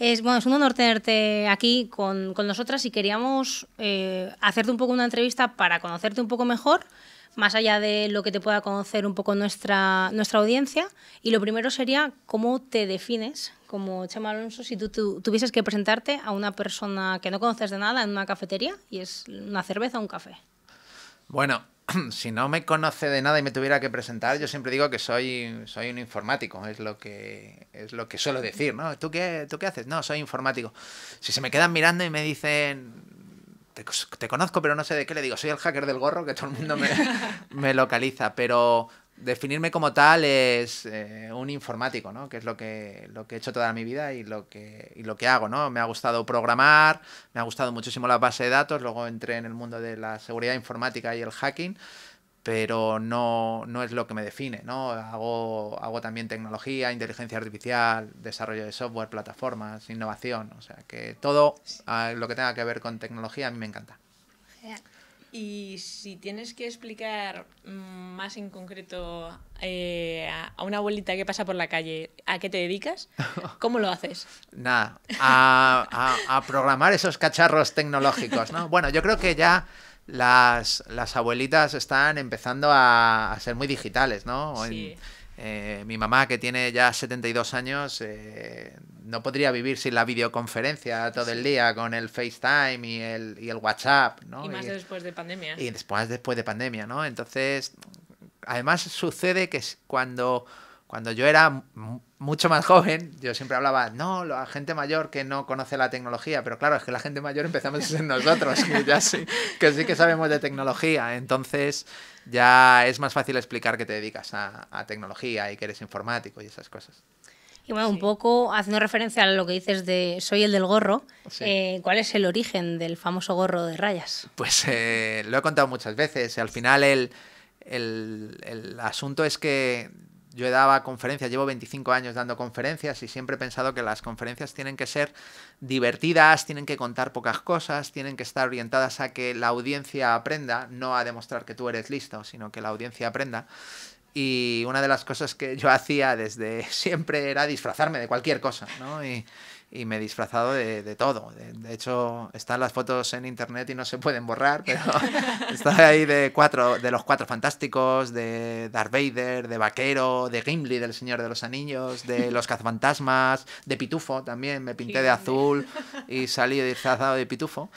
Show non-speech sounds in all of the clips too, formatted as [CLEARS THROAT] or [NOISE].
Es, bueno, es un honor tenerte aquí con, nosotras y queríamos eh, hacerte un poco una entrevista para conocerte un poco mejor, más allá de lo que te pueda conocer un poco nuestra, nuestra audiencia. Y lo primero sería cómo te defines como Chema Alonso si tú, tú tuvieses que presentarte a una persona que no conoces de nada en una cafetería y es una cerveza o un café. Bueno, [CLEARS THROAT] si no me conoce de nada y me tuviera que presentar, yo siempre digo que soy, soy un informático, es lo que es lo que suelo decir, ¿no? ¿Tú qué, ¿Tú qué haces? No, soy informático. Si se me quedan mirando y me dicen, te, conozco pero no sé de qué, le digo, soy el hacker del gorro que todo el mundo me [LAUGHS] localiza, pero definirme como tal es eh, un informático, ¿no? Que es lo que, lo que he hecho toda mi vida y lo, que, y lo que hago, ¿no? Me ha gustado programar, me ha gustado muchísimo la base de datos, luego entré en el mundo de la seguridad informática y el hacking, pero no, no es lo que me define, ¿no? Hago, hago también tecnología, inteligencia artificial, desarrollo de software, plataformas, innovación, o sea, que todo ah, lo que tenga que ver con tecnología a mí me encanta. Y si tienes que explicar mm, más en concreto eh, a una abuelita que pasa por la calle a qué te dedicas, [LAUGHS] ¿cómo lo haces? Nada, a, programar esos cacharros tecnológicos, ¿no? Bueno, yo creo que ya las, abuelitas están empezando a, ser muy digitales, ¿no? Sí. Eh, mi mamá, que tiene ya 72 años, eh, no podría vivir sin la videoconferencia todo el día con el FaceTime y el, y el WhatsApp, ¿no? Y más después de pandemia. Y después, después de pandemia, ¿no? Entonces, además sucede que cuando cuando yo era mucho más joven, yo siempre hablaba, no, la gente mayor que no conoce la tecnología, pero claro, es que la gente mayor empezamos a nosotros, que ya sí, que sí que sabemos de tecnología, entonces ya es más fácil explicar que te dedicas a, tecnología y que eres informático y esas cosas. Y bueno, un poco haciendo referencia a lo que dices de soy el del gorro, eh, ¿cuál es el origen del famoso gorro de rayas? Pues eh, lo he contado muchas veces, al final el, el, el asunto es que yo daba conferencias, llevo 25 años dando conferencias y siempre he pensado que las conferencias tienen que ser divertidas, tienen que contar pocas cosas, tienen que estar orientadas a que la audiencia aprenda, no a demostrar que tú eres listo, sino que la audiencia aprenda. Y una de las cosas que yo hacía desde [LAUGHS] siempre era disfrazarme de cualquier cosa, ¿no? Y, y me he disfrazado de, todo. De, hecho, están las fotos en internet y no se pueden borrar, pero [LAUGHS] está ahí de cuatro, de los cuatro fantásticos, de Darth Vader, de Vaquero, de Gimli, del Señor de los Anillos, de [LAUGHS] los cazfantasmas de Pitufo también, me pinté de azul y [LAUGHS] salí disfrazado de Pitufo.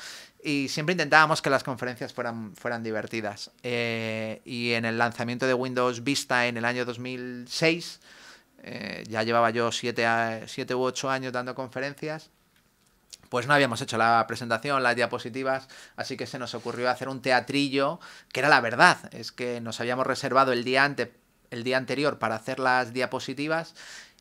Y siempre intentábamos que las conferencias fueran, fueran divertidas. Eh, y en el lanzamiento de Windows Vista en el año 2006, eh, ya llevaba yo siete, u ocho años dando conferencias, pues no habíamos hecho la presentación, las diapositivas, así que se nos ocurrió hacer un teatrillo, que era la verdad, es que nos habíamos reservado el día, el día anterior para hacer las diapositivas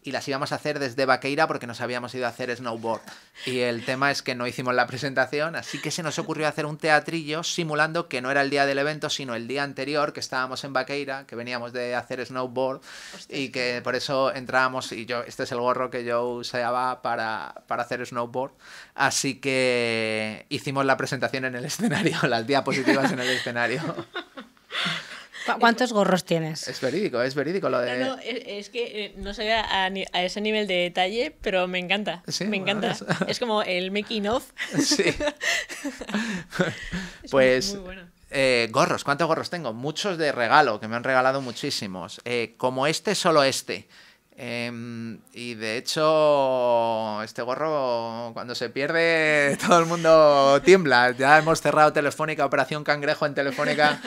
y las íbamos a hacer desde Baqueira porque nos habíamos ido a hacer snowboard. Y el tema es que no hicimos la presentación, así que se nos ocurrió hacer un teatrillo simulando que no era el día del evento, sino el día anterior que estábamos en Vaqueira, que veníamos de hacer snowboard y que por eso entrábamos y yo, este es el gorro que yo usaba para, para hacer snowboard. Así que hicimos la presentación en el escenario, [LAUGHS] las diapositivas en el escenario. ¿Cuántos gorros tienes? Es verídico, es verídico lo de... es, que eh, no se a, a, ese nivel de detalle, pero me encanta. me encanta. [LAUGHS] Es... como el making of. Sí. [LAUGHS] pues... Eh, gorros, ¿cuántos gorros tengo? Muchos de regalo, que me han regalado muchísimos. Eh, como este, solo este. Em, y de hecho, este gorro cuando se pierde [LAUGHS] todo el mundo tiembla. Ya hemos cerrado Telefónica, Operación Cangrejo en Telefónica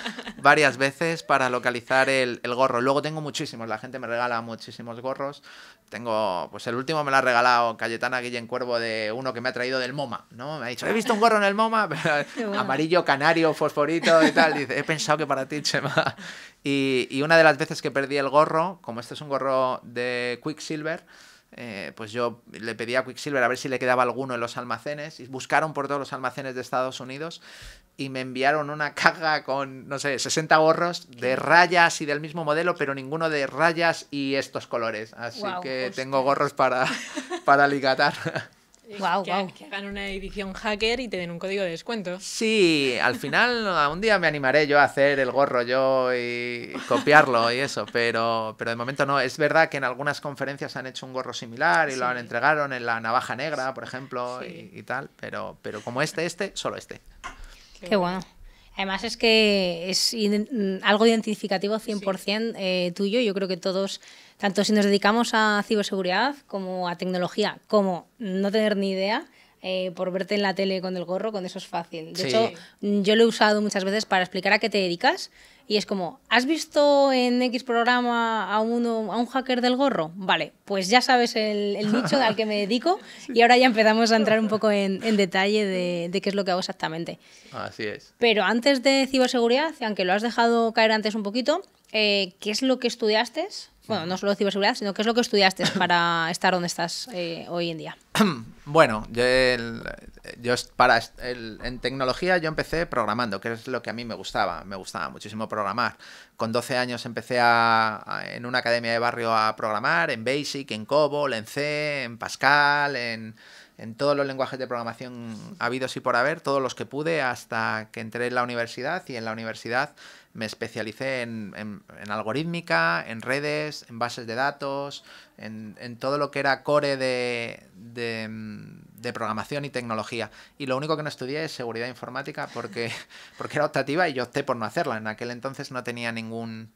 varias veces para localizar el, gorro. Luego tengo muchísimos, la gente me regala muchísimos gorros. Tengo, pues el último me lo ha regalado Cayetana Guillén Cuervo de uno que me ha traído del MoMA, ¿no? Me ha dicho, he visto un gorro en el MoMA, [LAUGHS] amarillo, canario, fosforito y tal. Dice, he pensado que para ti, Chema. [LAUGHS] Y, y una de las veces que perdí el gorro, como este es un gorro de Quicksilver, eh, pues yo le pedí a Quicksilver a ver si le quedaba alguno en los almacenes y buscaron por todos los almacenes de Estados Unidos y me enviaron una [LAUGHS] caja con, no sé, 60 gorros de rayas y del mismo modelo, pero ninguno de rayas y estos colores. Así que tengo gorros para, [LAUGHS] para ligatar. Wow, que, hagan una edición hacker y te den un código de descuento. Sí, al final un día me animaré yo a hacer el gorro yo y copiarlo y eso, pero, pero de momento no. Es verdad que en algunas conferencias han hecho un gorro similar y lo han entregado en la navaja negra, por ejemplo, y, tal, pero, pero como este, este, solo este. Qué, bueno. Además es que es mm, algo identificativo 100% eh, tuyo. Yo creo que todos tanto si nos dedicamos a ciberseguridad como a tecnología, como no tener ni idea, eh, por verte en la tele con el gorro, con eso es fácil. De hecho, yo lo he usado muchas veces para explicar a qué te dedicas y es como, ¿has visto en X programa a, un hacker del gorro? Vale, pues ya sabes el, nicho al que me dedico [LAUGHS] y ahora ya empezamos a entrar un poco en, detalle de, qué es lo que hago exactamente. Así es. Pero antes de ciberseguridad, aunque lo has dejado caer antes un poquito, eh, ¿qué es lo que estudiaste? bueno, no solo ciberseguridad, sino qué es lo que estudiaste [COUGHS] para estar donde estás eh, hoy en día. [COUGHS] Bueno, yo, para en tecnología yo empecé programando, que es lo que a mí me gustaba, me gustaba muchísimo programar. Con 12 años empecé en una academia de barrio a programar en Basic, en COBOL, en C, en Pascal, en, en todos los lenguajes de programación habidos y por haber, todos los que pude hasta que entré en la universidad y en la universidad me especialicé en, en, algorítmica, en redes, en bases de datos, en, en todo lo que era core de, de, de, programación y tecnología. Y lo único que no estudié es seguridad informática porque, [LAUGHS] porque era optativa y yo opté por no hacerla. En aquel entonces no tenía ningún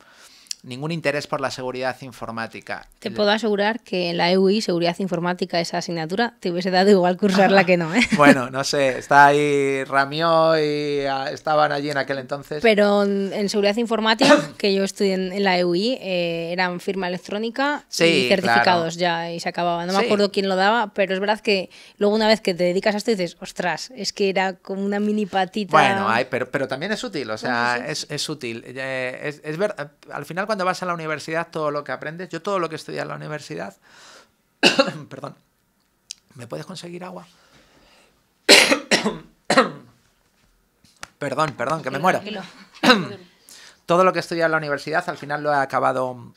ningún interés por la seguridad informática. Te puedo asegurar que en la EUI, seguridad informática, esa asignatura, te hubiese dado igual cursarla que no. ¿eh? [LAUGHS] bueno, no sé, está ahí Ramió y ah, estaban allí en aquel entonces. Pero en seguridad informática, [COUGHS] que yo estudié en, la EUI, eh, eran firma electrónica sí, y certificados ya y se acababa. No me acuerdo quién lo daba, pero es verdad que luego una vez que te dedicas a esto dices, ostras, es que era como una mini patita. Bueno, pero, también es útil, o sea, es, útil. Eh, es, es al final cuando vas a la universidad todo lo que aprendes, yo todo lo que estudié en la universidad, [COUGHS] perdón, ¿me puedes conseguir agua? [COUGHS] perdón, perdón, que me muero. [COUGHS] todo lo que estudié en la universidad al final lo he acabado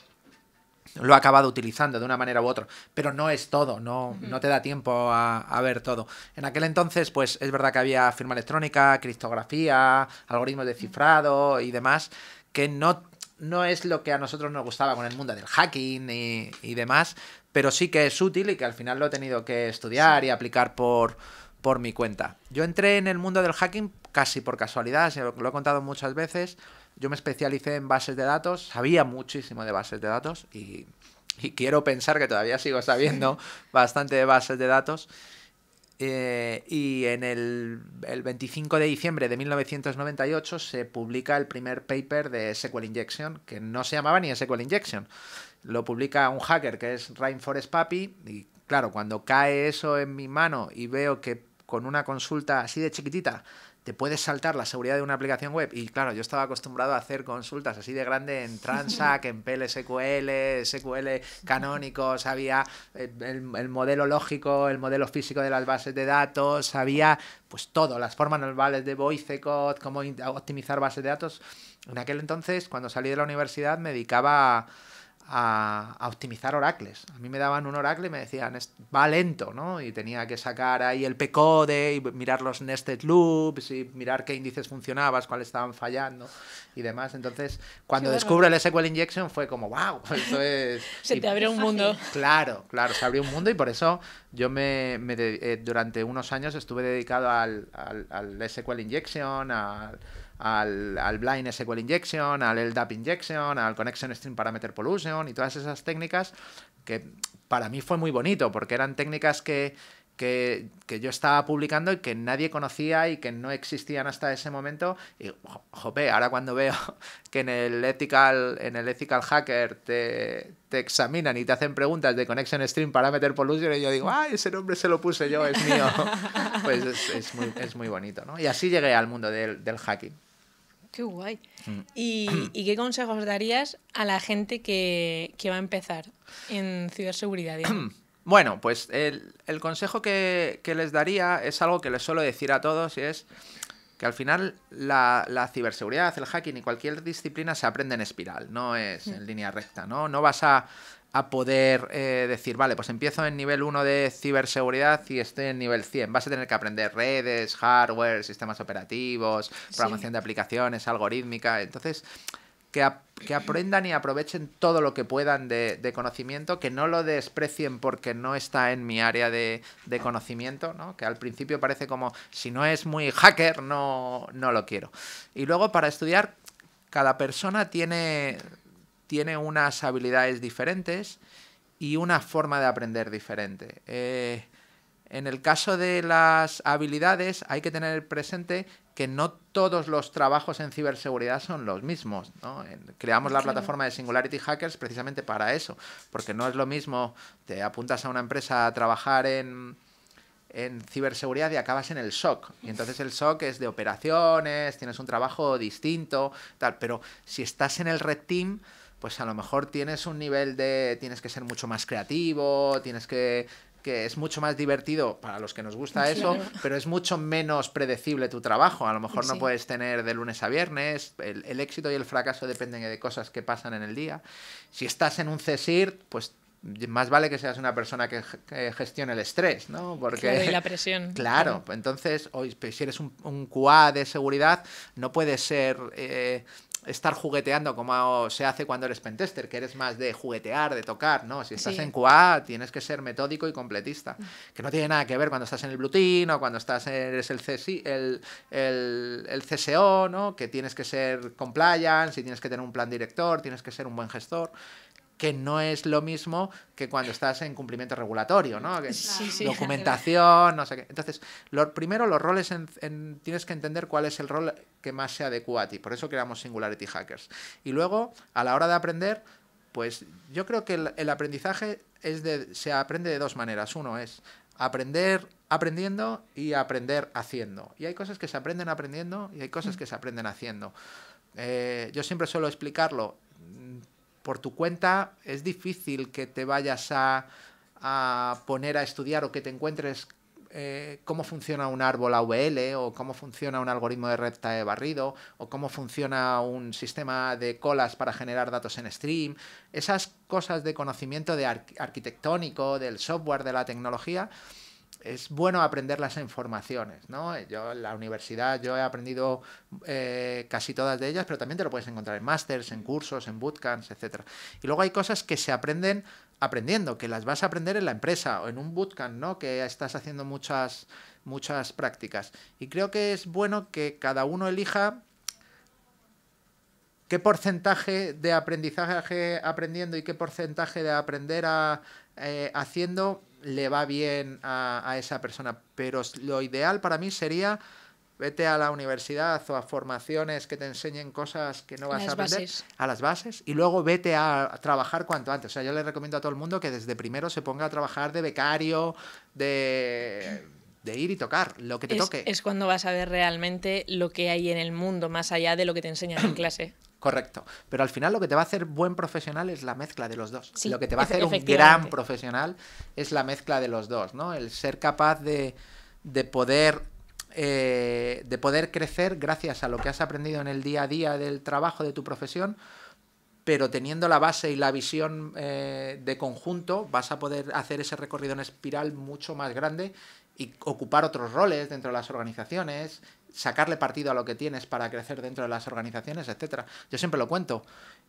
lo he acabado utilizando de una manera u otra, pero no es todo, no, no te da tiempo a, ver todo. En aquel entonces, pues es verdad que había firma electrónica, criptografía, algoritmos de cifrado y demás, que no no es lo que a nosotros nos gustaba con el mundo del hacking y, demás, pero sí que es útil y que al final lo he tenido que estudiar y aplicar por, por mi cuenta. Yo entré en el mundo del hacking casi por casualidad, lo he contado muchas veces. Yo me especialicé en bases de datos, sabía muchísimo de bases de datos y, y quiero pensar que todavía sigo sabiendo bastante de bases de datos. Eh, y en el, el, 25 de diciembre de 1998 se publica el primer paper de SQL Injection, que no se llamaba ni SQL Injection. Lo publica un hacker que es Rainforest Papi. Y claro, cuando cae eso en mi mano y veo que con una consulta así de chiquitita te puedes saltar la seguridad de una aplicación web. Y claro, yo estaba acostumbrado a hacer consultas así de grande en Transac, en PLSQL, SQL canónico, sabía el, modelo lógico, el modelo físico de las bases de datos, sabía pues todo, las formas normales de code, cómo optimizar bases de datos. En aquel entonces, cuando salí de la universidad, me dedicaba a a, optimizar oracles. A mí me daban un oracle y me decían, va lento, ¿no? Y tenía que sacar ahí el p y mirar los nested loops y mirar qué índices funcionabas, cuáles estaban fallando y demás. Entonces, cuando descubro el SQL Injection fue como, wow, [LAUGHS] es... [LAUGHS] se te abrió un mundo. Claro, claro, se abrió un mundo y por eso yo me, eh, durante unos años estuve dedicado al SQL Injection, al al, Blind SQL Injection, al LDAP Injection, al Connection Stream Parameter Pollution y todas esas técnicas que para mí fue muy bonito porque eran técnicas que, que, yo estaba publicando y que nadie conocía y que no existían hasta ese momento. Y jope, ahora cuando veo [LAUGHS] que en el ethical, en el ethical hacker te, examinan y te hacen preguntas de Connection Stream Parameter Pollution, y yo digo, ¡ay, ese nombre se lo puse yo, es mío! [LAUGHS] Pues es, muy, bonito, ¿no? Y así llegué al mundo del hacking. Qué guay. Mm. ¿Y, qué consejos darías a la gente que, va a empezar en ciberseguridad? [CLEARS THROAT] bueno, pues el, consejo que, les daría es algo que les suelo decir a todos y es que al final la, la, ciberseguridad, el hacking y cualquier disciplina se aprende en espiral, no es mm. en línea recta, ¿no? No vas a a poder eh, decir, vale, pues empiezo en nivel 1 de ciberseguridad y estoy en nivel 100. Vas a tener que aprender redes, hardware, sistemas operativos, programación de aplicaciones, algorítmica. Entonces, que, aprendan y aprovechen todo lo que puedan de, conocimiento, que no lo desprecien porque no está en mi área de, de conocimiento, ¿no? que al principio parece como, si no es muy hacker, no, no lo quiero. Y luego, para estudiar, cada persona tiene tiene unas habilidades diferentes y una forma de aprender diferente. Eh, en el caso de las habilidades, hay que tener presente que no todos los trabajos en ciberseguridad son los mismos. Creamos la plataforma de Singularity Hackers precisamente para eso, porque no es lo mismo, te apuntas a una empresa a trabajar en, en ciberseguridad y acabas en el SOC. Y entonces el SOC es de operaciones, tienes un trabajo distinto, tal, pero si estás en el Red Team pues a lo mejor tienes un nivel de. tienes que ser mucho más creativo, tienes que que es mucho más divertido para los que nos gusta eso, pero es mucho menos predecible tu trabajo. A lo mejor no puedes tener de lunes a viernes, el, éxito y el fracaso dependen de cosas que pasan en el día. Si estás en un CESIR, pues más vale que seas una persona que, gestione el estrés, ¿no? Porque, claro, y la presión. [LAUGHS] Claro, entonces, hoy, si eres un, un QA de seguridad, no puedes ser... Eh, estar jugueteando como se hace cuando eres pentester, que eres más de juguetear, de tocar, ¿no? Si estás en QA tienes que ser metódico y completista, que no tiene nada que ver cuando estás en el Blue o cuando estás eres el, CSI, el, el, el, CSO, ¿no? Que tienes que ser compliance y tienes que tener un plan director, tienes que ser un buen gestor que no es lo mismo que cuando estás en cumplimiento regulatorio, ¿no? documentación, no sé qué. Entonces, lo, primero los roles, tienes que entender cuál es el rol que más se adecua a ti. Por eso creamos Singularity Hackers. Y luego, a la hora de aprender, pues yo creo que el, aprendizaje se aprende de dos maneras. Uno es aprender aprendiendo y aprender haciendo. Y hay cosas que se aprenden aprendiendo y hay cosas que se aprenden haciendo. Eh, yo siempre suelo explicarlo por tu cuenta es difícil que te vayas a, poner a estudiar o que te encuentres eh, cómo funciona un árbol AVL o cómo funciona un algoritmo de recta de barrido o cómo funciona un sistema de colas para generar datos en stream. Esas cosas de conocimiento de arquitectónico, del software, de la tecnología, es bueno aprender las informaciones, ¿no? Yo en la universidad yo he aprendido eh, casi todas de ellas, pero también te lo puedes encontrar en másters, en cursos, en bootcamps, etc. Y luego hay cosas que se aprenden aprendiendo, que las vas a aprender en la empresa o en un bootcamp, ¿no? Que estás haciendo muchas, muchas prácticas. Y creo que es bueno que cada uno elija qué porcentaje de aprendizaje aprendiendo y qué porcentaje de aprender a, eh, haciendo le va bien a, esa persona. Pero lo ideal para mí sería vete a la universidad o a formaciones que te enseñen cosas que no vas a aprender a las bases y luego vete a trabajar cuanto antes. O sea, yo le recomiendo a todo el mundo que desde primero se ponga a trabajar de becario, de, ir y tocar, lo que te toque. Es cuando vas a ver realmente lo que hay en el mundo, más allá de lo que te enseñan en [CLEARS THROAT] clase. Correcto. Pero al final lo que te va a hacer buen profesional es la mezcla de los dos. lo que te va a hacer un gran profesional es la mezcla de los dos, ¿no? El ser capaz de, poder eh, de poder crecer gracias a lo que has aprendido en el día a día del trabajo de tu profesión, pero teniendo la base y la visión eh, de conjunto vas a poder hacer ese recorrido en espiral mucho más grande y ocupar otros roles dentro de las organizaciones, sacarle partido a lo que tienes para crecer dentro de las organizaciones, etc Yo siempre lo cuento.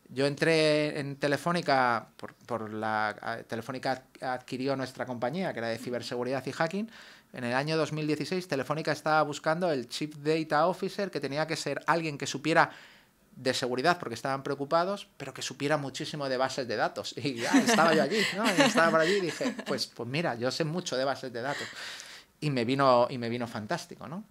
Yo entré en Telefónica, por, la Telefónica adquirió nuestra compañía, que era de ciberseguridad y hacking. En el año 2016, Telefónica estaba buscando el Chief Data Officer, que tenía que ser alguien que supiera de seguridad porque estaban preocupados, pero que supiera muchísimo de bases de datos. Y estaba yo allí, ¿no? estaba por allí y dije, pues, pues mira, yo sé mucho de bases de datos y me vino, y me vino fantástico, ¿no?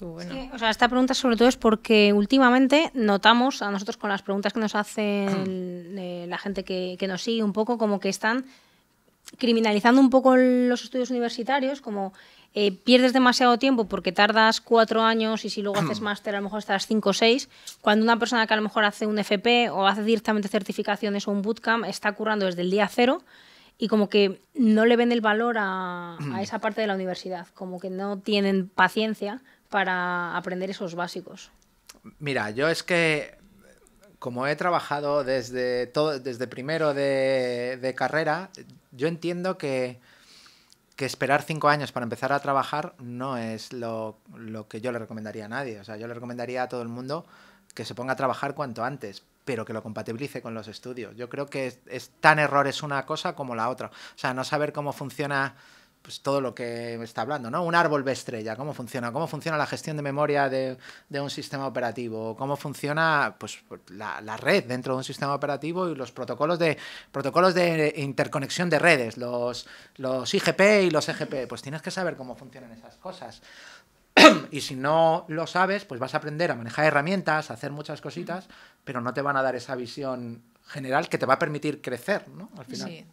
o sea, esta pregunta sobre todo es porque últimamente notamos a nosotros con las preguntas que nos hacen eh, la gente que, nos sigue un poco como que están criminalizando un poco los estudios universitarios, como eh, pierdes demasiado tiempo porque tardas cuatro años y si luego haces mm. máster a lo mejor estarás cinco o seis, cuando una persona que a lo mejor hace un FP o hace directamente certificaciones o un bootcamp está currando desde el día cero y como que no le ven el valor a, mm. esa parte de la universidad, como que no tienen paciencia para aprender esos básicos. Mira, yo es que como he trabajado desde todo, desde primero de, carrera, yo entiendo que, esperar cinco años para empezar a trabajar no es lo, lo que yo le recomendaría a nadie. O sea, yo le recomendaría a todo el mundo que se ponga a trabajar cuanto antes, pero que lo compatibilice con los estudios. Yo creo que es, tan error es una cosa como la otra. O sea, no saber cómo funciona pues, todo lo que está hablando, ¿no? Un árbol de estrella, cómo funciona, cómo funciona la gestión de memoria de, un sistema operativo, cómo funciona pues, la, la, red dentro de un sistema operativo y los protocolos de protocolos de interconexión de redes, los, los IGP y los EGP. Pues tienes que saber cómo funcionan esas cosas y si no lo sabes, pues vas a aprender a manejar herramientas, a hacer muchas cositas, pero no te van a dar esa visión general que te va a permitir crecer, ¿no? Al final.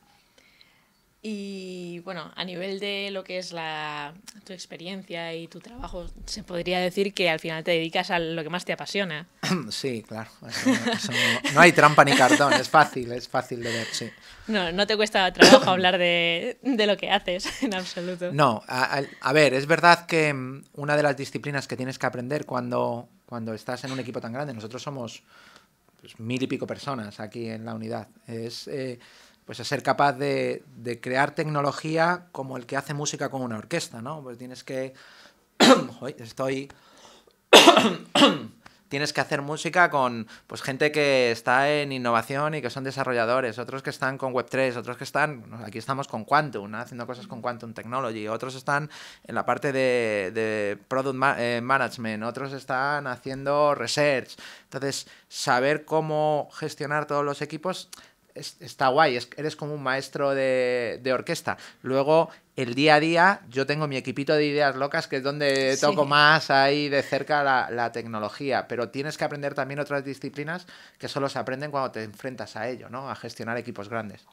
Y bueno, a nivel de lo que es la, tu experiencia y tu trabajo, se podría decir que al final te dedicas a lo que más te apasiona. [CLEARS THROAT] Sí, claro. no, hay trampa ni cartón, es fácil, es fácil de ver, sí. No, no te cuesta trabajo hablar de, lo que haces [LAUGHS] en absoluto. No, a, ver, es verdad que mm, una de las disciplinas que tienes que aprender cuando, cuando estás en un equipo tan grande, nosotros somos pues, mil y pico personas aquí en la unidad, es... Eh, pues a ser capaz de, crear tecnología como el que hace música con una orquesta, ¿no? Pues tienes que... [CLEARS THROAT] Estoy... [CLEARS THROAT] tienes que hacer música con pues, gente que está en innovación y que son desarrolladores, otros que están con Web3, otros que están, aquí estamos con Quantum, haciendo cosas con Quantum Technology, otros están en la parte de, Product eh, Management, otros están haciendo Research. Entonces, saber cómo gestionar todos los equipos está guay, es, eres como un maestro de, orquesta. Luego, el día a día, yo tengo mi equipito de ideas locas, que es donde toco más ahí de cerca la, tecnología, pero tienes que aprender también otras disciplinas que solo se aprenden cuando te enfrentas a ello, ¿no? A gestionar equipos grandes.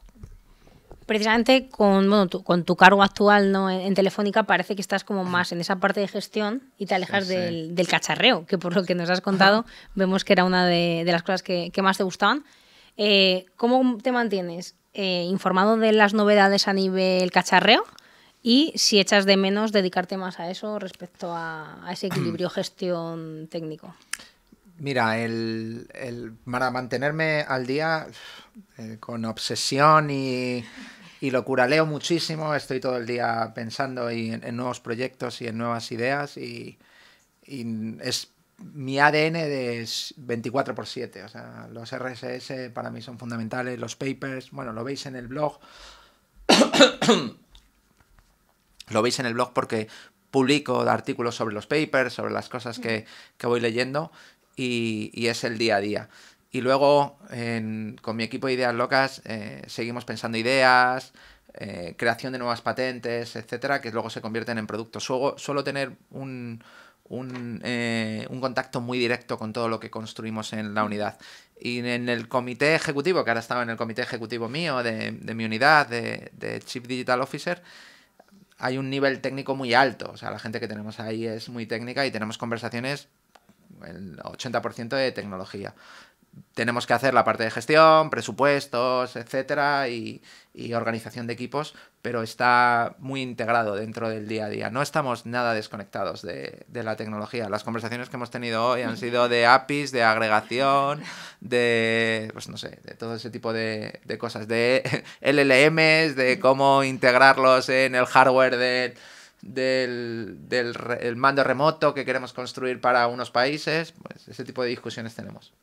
Precisamente con, tu, con tu cargo actual ¿no? en, Telefónica parece que estás como más en esa parte de gestión y te alejas Del, cacharreo, que por lo que nos has contado vemos que era una de, las cosas que más te gustaban. Eh, ¿cómo te mantienes eh, informado de las novedades a nivel cacharreo? Y si echas de menos dedicarte más a eso respecto a, ese equilibrio [CLEARS THROAT] gestión técnico. Mira, el, para mantenerme al día eh, con obsesión y, y, locura, leo muchísimo, estoy todo el día pensando en, nuevos proyectos y en nuevas ideas y, y es mi ADN es 24 por 7. O sea, los RSS para mí son fundamentales, los papers, bueno, lo veis en el blog. [COUGHS] lo veis en el blog porque publico artículos sobre los papers, sobre las cosas que, que voy leyendo y, es el día a día. Y luego con mi equipo de ideas locas eh, seguimos pensando ideas, eh, creación de nuevas patentes, etcétera, que luego se convierten en productos. suelo tener un, eh, un, contacto muy directo con todo lo que construimos en la unidad. Y en el comité ejecutivo, que ahora estaba en el comité ejecutivo mío, de, mi unidad, de, Chief Digital Officer, hay un nivel técnico muy alto. O sea, la gente que tenemos ahí es muy técnica y tenemos conversaciones el 80% de tecnología. Tenemos que hacer la parte de gestión, presupuestos, etcétera, y organización de equipos, pero está muy integrado dentro del día a día. No estamos nada desconectados de, la tecnología. Las conversaciones que hemos tenido hoy han sido de APIs, de agregación, de, pues no sé, de todo ese tipo de, cosas, de LLMs, [LAUGHS] de cómo integrarlos en el hardware del, mando remoto que queremos construir para unos países. Pues ese tipo de discusiones tenemos.